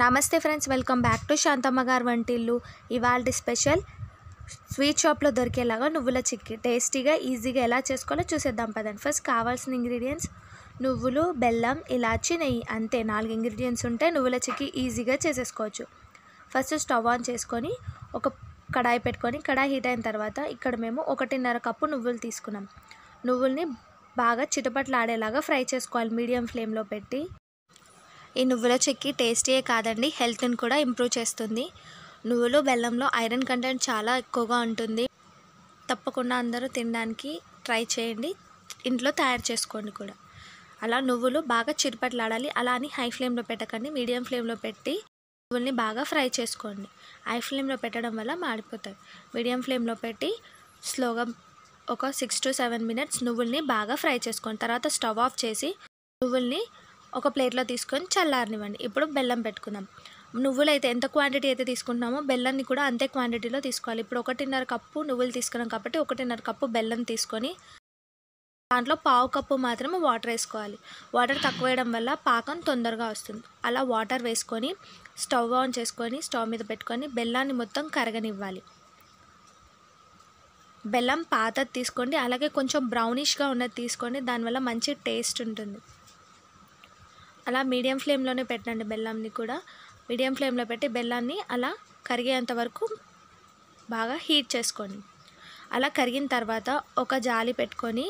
నమస్తే friends welcome back to Shantamma గారు వంటిల్లు ఇవాళ స్పెషల్ స్వీట్ షాప్లో దొరికేలాగా నువ్వుల చిక్కీ టేస్టీగా ఈజీగా ఎలా చేసుకోవాలో చూసేద్దాం పదండి ఫస్ట్ కావాల్సిన ఇంగ్రీడియంట్స్ నువ్వులు బెల్లం ఇలాచి నెయ్యి అంతే నాలుగు ఇంగ్రీడియంట్స్ ఉంటే నువ్వుల చిక్కీ ఈజీగా చేసేసుకోవచ్చు ఫస్ట్ స్టవ్ ఆన్ చేసుకొని ఒక కడాయి పెట్టుకొని కడాయి హీట్ అయిన తర్వాత ఇక్కడ మేము ఒకటిన్నర కప్పు నువ్వులు తీసుకున్నాం నువ్వుల్ని బాగా చిటపట్లాడేలాగా ఫ్రై చేసుకోవాలి మీడియం ఫ్లేమ్లో పెట్టి ఈ నువ్వుల చెక్కి టేస్టీయే కాదండి హెల్త్ని కూడా ఇంప్రూవ్ చేస్తుంది నువ్వులు బెల్లంలో ఐరన్ కంటెంట్ చాలా ఎక్కువగా ఉంటుంది తప్పకుండా అందరూ తినడానికి ట్రై చేయండి ఇంట్లో తయారు చేసుకోండి కూడా అలా నువ్వులు బాగా చిరుపట్లాడాలి అలా అని హై ఫ్లేమ్లో పెట్టకండి మీడియం ఫ్లేమ్లో పెట్టి నువ్వుల్ని బాగా ఫ్రై చేసుకోండి హై ఫ్లేమ్లో పెట్టడం వల్ల మాడిపోతాయి మీడియం ఫ్లేమ్లో పెట్టి స్లోగా ఒక సిక్స్ టు సెవెన్ మినిట్స్ నువ్వుల్ని బాగా ఫ్రై చేసుకోండి తర్వాత స్టవ్ ఆఫ్ చేసి నువ్వుల్ని ఒక ప్లేట్లో తీసుకొని చల్లారనివ్వండి ఇప్పుడు బెల్లం పెట్టుకుందాం నువ్వులు అయితే ఎంత క్వాంటిటీ అయితే తీసుకుంటున్నామో బెల్లాన్ని కూడా అంతే క్వాంటిటీలో తీసుకోవాలి ఇప్పుడు ఒకటిన్నర కప్పు నువ్వులు తీసుకున్నాం కాబట్టి ఒకటిన్నర కప్పు బెల్లం తీసుకొని దాంట్లో పావు కప్పు మాత్రమే వాటర్ వేసుకోవాలి వాటర్ తక్కువ వేయడం వల్ల పాకం తొందరగా వస్తుంది అలా వాటర్ వేసుకొని స్టవ్ ఆన్ చేసుకొని స్టవ్ మీద పెట్టుకొని బెల్లాన్ని మొత్తం కరగనివ్వాలి బెల్లం పాత తీసుకోండి అలాగే కొంచెం బ్రౌనిష్గా ఉన్నది తీసుకోండి దానివల్ల మంచి టేస్ట్ ఉంటుంది అలా మీడియం ఫ్లేమ్లోనే పెట్టండి బెల్లంని కూడా మీడియం ఫ్లేమ్లో పెట్టి బెల్లాన్ని అలా కరిగేంత వరకు బాగా హీట్ చేసుకోండి అలా కరిగిన తర్వాత ఒక జాలి పెట్టుకొని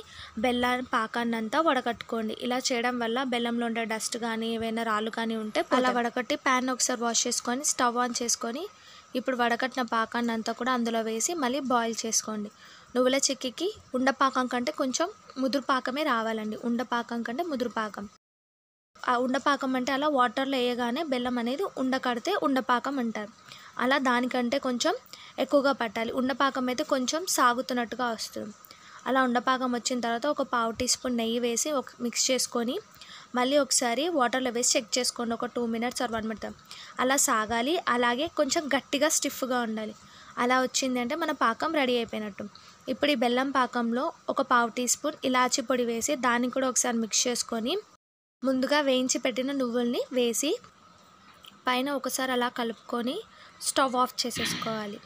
బెల్లాన్ని పాకాన్ని అంతా వడకట్టుకోండి ఇలా చేయడం వల్ల బెల్లంలో ఉండే డస్ట్ కానీ ఏవైనా రాళ్ళు కానీ ఉంటే అలా వడకట్టి ప్యాన్ ఒకసారి వాష్ చేసుకొని స్టవ్ ఆన్ చేసుకొని ఇప్పుడు వడకట్టిన పాకాన్ని అంతా కూడా అందులో వేసి మళ్ళీ బాయిల్ చేసుకోండి నువ్వుల చిక్కికి ఉండపాకం కంటే కొంచెం ముదురుపాకమే రావాలండి ఉండపాకం కంటే ముదురుపాకం ఉండపాకం అంటే అలా వాటర్లో వేయగానే బెల్లం అనేది ఉండకడితే ఉండపాకం అంటారు అలా దానికంటే కొంచెం ఎక్కువగా పట్టాలి ఉండపాకం అయితే కొంచెం సాగుతున్నట్టుగా వస్తుంది అలా ఉండపాకం వచ్చిన తర్వాత ఒక పావు టీ స్పూన్ నెయ్యి వేసి ఒక మిక్స్ చేసుకొని మళ్ళీ ఒకసారి వాటర్లో వేసి చెక్ చేసుకోండి ఒక two minutes or one minute అలా సాగాలి అలాగే కొంచెం గట్టిగా స్టిఫ్గా ఉండాలి అలా వచ్చిందంటే మన పాకం రెడీ అయిపోయినట్టు ఇప్పుడు ఈ బెల్లం పాకంలో ఒక పావు టీ స్పూన్ ఇలాచి పొడి వేసి దాన్ని కూడా ఒకసారి మిక్స్ చేసుకొని ముందుగా వేయించి పెట్టిన నువ్వుల్ని వేసి పైన ఒకసారి అలా కలుపుకొని స్టవ్ ఆఫ్ చేసేసుకోవాలి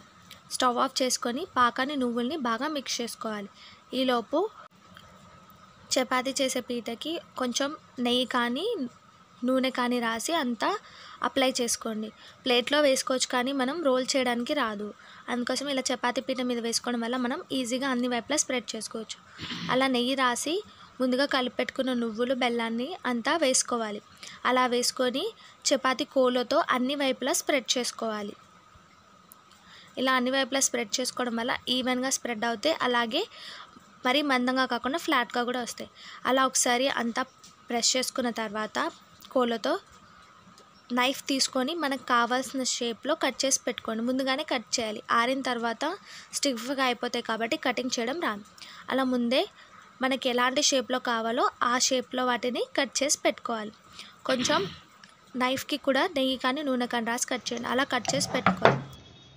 స్టవ్ ఆఫ్ చేసుకొని పాకాన్ని నువ్వుల్ని బాగా మిక్స్ చేసుకోవాలి ఈలోపు చపాతి చేసే పీటకి కొంచెం నెయ్యి కానీ నూనె కానీ రాసి అంతా అప్లై చేసుకోండి ప్లేట్లో వేసుకోవచ్చు కానీ మనం రోల్ చేయడానికి రాదు అందుకోసం ఇలా చపాతీ పీట మీద వేసుకోవడం వల్ల మనం ఈజీగా అన్ని వైపులా స్ప్రెడ్ చేసుకోవచ్చు అలా నెయ్యి రాసి ముందుగా కలిపెట్టుకున్న నువ్వులు బెల్లాన్ని అంతా వేసుకోవాలి అలా వేసుకొని చపాతి కోలతో అన్ని వైపులా స్ప్రెడ్ చేసుకోవాలి ఇలా అన్ని వైపులా స్ప్రెడ్ చేసుకోవడం వల్ల ఈవెన్గా స్ప్రెడ్ అవుతాయి అలాగే మరి మందంగా కాకుండా ఫ్లాట్గా కూడా వస్తాయి అలా ఒకసారి అంతా ప్రెస్ చేసుకున్న తర్వాత కోలతో నైఫ్ తీసుకొని మనకు కావాల్సిన షేప్లో కట్ చేసి పెట్టుకోండి ముందుగానే కట్ చేయాలి ఆరిన తర్వాత స్టిఫ్గా అయిపోతాయి కాబట్టి కటింగ్ చేయడం రాదు అలా ముందే మనకి ఎలాంటి షేప్లో కావాలో ఆ షేప్లో వాటిని కట్ చేసి పెట్టుకోవాలి కొంచెం నైఫ్కి కూడా నెయ్యి కానీ నూనె కానీ రాసి కట్ చేయండి అలా కట్ చేసి పెట్టుకోవాలి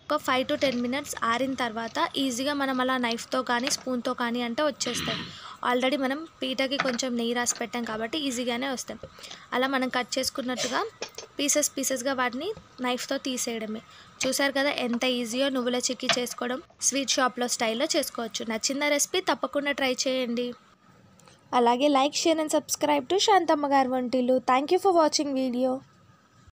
ఒక ఫైవ్ టు టెన్ మినిట్స్ ఆరిన తర్వాత ఈజీగా మనం అలా నైఫ్తో కానీ స్పూన్తో కానీ అంటే వచ్చేస్తాయి ఆల్రెడీ మనం పీటకి కొంచెం నెయ్యి రాసి పెట్టాం కాబట్టి ఈజీగానే వస్తాయి అలా మనం కట్ చేసుకున్నట్టుగా పీసెస్ పీసెస్గా వాటిని నైఫ్తో తీసేయడమే చూసారు కదా ఎంత ఈజీయో నువ్వుల చిక్కీ చేసుకోవడం స్వీట్ షాప్లో స్టైల్లో చేసుకోవచ్చు నచ్చిన రెసిపీ తప్పకుండా ట్రై చేయండి అలాగే like share and subscribe to Shantamma గారి వంటిలు thank you for watching video